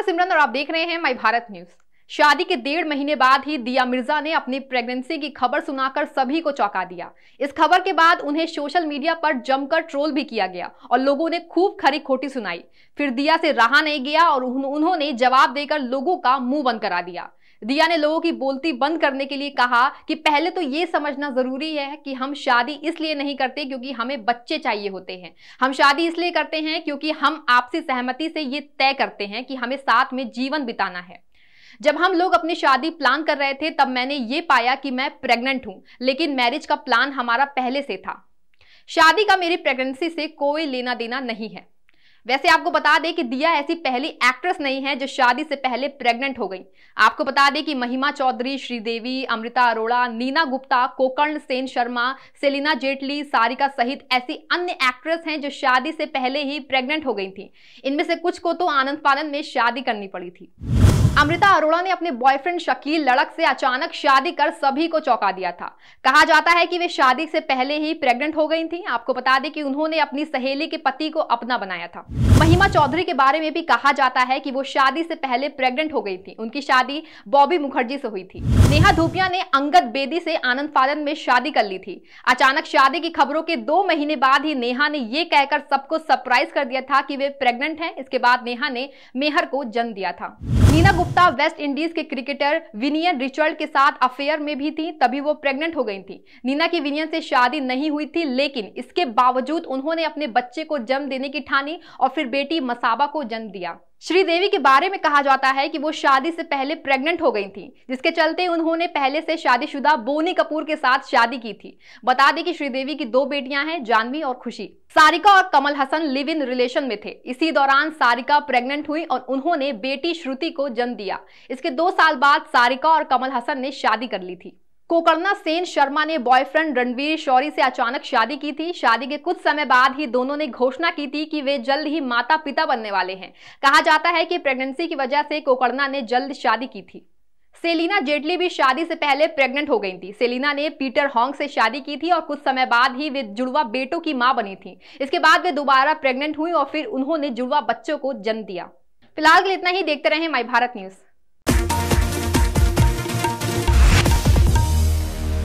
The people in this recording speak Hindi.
मैं सिमरन और आप देख रहे हैं माई भारत न्यूज शादी के डेढ़ महीने बाद ही दिया मिर्जा ने अपनी प्रेगनेंसी की खबर सुनाकर सभी को चौंका दिया इस खबर के बाद उन्हें सोशल मीडिया पर जमकर ट्रोल भी किया गया और लोगों ने खूब खरी खोटी सुनाई फिर दिया से रहा नहीं गया और उन्होंने जवाब देकर लोगों का मुंह बंद करा दिया दिया ने लोगों की बोलती बंद करने के लिए कहा कि पहले तो ये समझना ज़रूरी है कि हम शादी इसलिए नहीं करते क्योंकि हमें बच्चे चाहिए होते हैं हम शादी इसलिए करते हैं क्योंकि हम आपसी सहमति से ये तय करते हैं कि हमें साथ में जीवन बिताना है जब हम लोग अपनी शादी प्लान कर रहे थे तब मैंने ये पाया कि मैं प्रेग्नेंट हूं लेकिन मैरिज का प्लान हमारा पहले से था शादी का मेरी प्रेगनेंसी से कोई लेना देना नहीं है वैसे आपको बता दें कि दिया ऐसी पहली एक्ट्रेस नहीं है जो शादी से पहले प्रेग्नेंट हो गई आपको बता दें कि महिमा चौधरी श्रीदेवी अमृता अरोड़ा नीना गुप्ता कोकर्ण सेन शर्मा सेलिना जेटली सारिका सहित ऐसी अन्य एक्ट्रेस हैं जो शादी से पहले ही प्रेग्नेंट हो गई थी इनमें से कुछ को तो आनंद पालन में शादी करनी पड़ी थी अमृता अरोड़ा ने अपने बॉयफ्रेंड शकील लड़क से अचानक शादी कर सभी को चौंका दिया था कहा जाता है कि वे शादी से पहले ही प्रेग्नेंट हो गई थीं। आपको बता दें कि उन्होंने अपनी सहेली के पति को अपना बनाया था महिमा चौधरी के बारे में भी कहा जाता है कि वो शादी से पहले प्रेग्नेंट हो गई थी उनकी शादी बॉबी मुखर्जी से हुई थी नेहा धूपिया ने अंगद बेदी से आनंद फादन में शादी कर ली थी अचानक शादी की खबरों के दो महीने बाद ही नेहा ने यह कहकर सबको सरप्राइज कर दिया था कि वे प्रेग्नेंट हैं इसके बाद नेहा ने मेहर को जन्म दिया था नीना गुप्ता वेस्ट इंडीज के क्रिकेटर विनियन रिचर्ड के साथ अफेयर में भी थी तभी वो प्रेग्नेंट हो गई थी नीना की विनियन से शादी नहीं हुई थी लेकिन इसके बावजूद उन्होंने अपने बच्चे को जन्म देने की ठानी और फिर बेटी मसाबा को जन्म दिया श्रीदेवी के बारे में कहा जाता है कि वो शादी से पहले प्रेग्नेंट हो गई थी जिसके चलते उन्होंने पहले से शादीशुदा बोनी कपूर के साथ शादी की थी बता दें कि श्रीदेवी की दो बेटियां हैं जानवी और खुशी सारिका और Kamal Haasan live in relation में थे इसी दौरान सारिका प्रेग्नेंट हुई और उन्होंने बेटी श्रुति को जन्म दिया इसके दो साल बाद सारिका और कमल हसन ने शादी कर ली थी कोकर्णा सेन शर्मा ने बॉयफ्रेंड रणवीर शौरी से अचानक शादी की थी शादी के कुछ समय बाद ही दोनों ने घोषणा की थी कि वे जल्द ही माता पिता बनने वाले हैं कहा जाता है कि प्रेगनेंसी की वजह से कोकर्णा ने जल्द शादी की थी सेलिना जेटली भी शादी से पहले प्रेग्नेंट हो गई थी सेलिना ने पीटर हॉन्ग से शादी की थी और कुछ समय बाद ही वे जुड़वा बेटों की मां बनी थी इसके बाद वे दोबारा प्रेग्नेंट हुई और फिर उन्होंने जुड़वा बच्चों को जन्म दिया फिलहाल के लिए इतना ही देखते रहे माई भारत न्यूज़